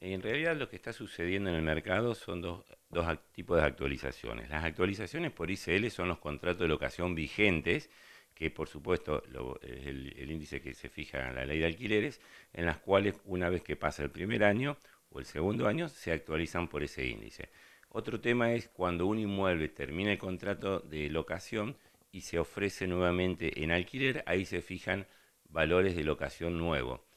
En realidad lo que está sucediendo en el mercado son dos, tipos de actualizaciones. Las actualizaciones por ICL son los contratos de locación vigentes, que por supuesto es el, índice que se fija en la ley de alquileres, en las cuales una vez que pasa el primer año o el segundo año se actualizan por ese índice. Otro tema es cuando un inmueble termina el contrato de locación y se ofrece nuevamente en alquiler, ahí se fijan valores de locación nuevo.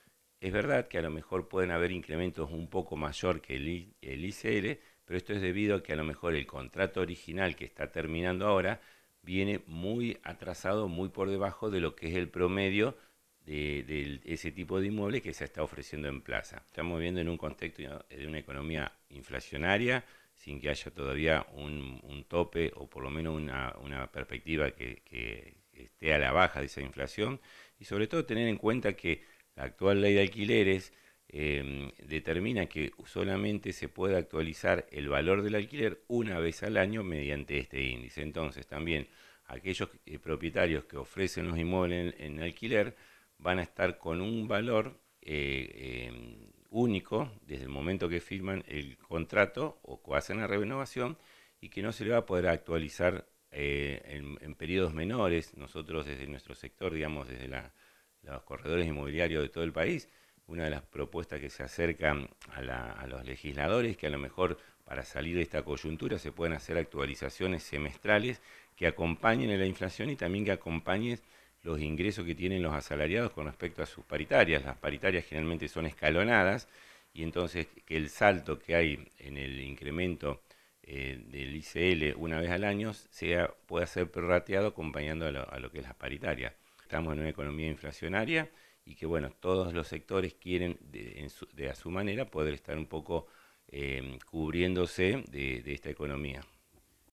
Es verdad que a lo mejor pueden haber incrementos un poco mayor que el, ICR, pero esto es debido a que a lo mejor el contrato original que está terminando ahora viene muy atrasado, muy por debajo de lo que es el promedio de, ese tipo de inmueble que se está ofreciendo en plaza. Estamos viendo en un contexto de una economía inflacionaria, sin que haya todavía un, tope o por lo menos una, perspectiva que esté a la baja de esa inflación, y sobre todo tener en cuenta que la actual ley de alquileres em, determina que solamente se puede actualizar el valor del alquiler una vez al año mediante este índice. Entonces, también aquellos eh, propietarios que ofrecen los inmuebles en, alquiler van a estar con un valor eh, em, único desde el momento que firman el contrato o hacen la renovación y que no se le va a poder actualizar eh, en periodos menores. Nosotros desde nuestro sector, digamos, desde la los corredores inmobiliarios de todo el país. Una de las propuestas que se acercan a, los legisladores, que a lo mejor para salir de esta coyuntura se pueden hacer actualizaciones semestrales que acompañen a la inflación y también que acompañen los ingresos que tienen los asalariados con respecto a sus paritarias. Las paritarias generalmente son escalonadas y entonces que el salto que hay en el incremento eh, del ICL una vez al año pueda ser prorrateado acompañando a lo, a lo que es la paritarias estamos en una economía inflacionaria y que bueno, todos los sectores quieren de, su, a su manera poder estar un poco eh, cubriéndose de esta economía.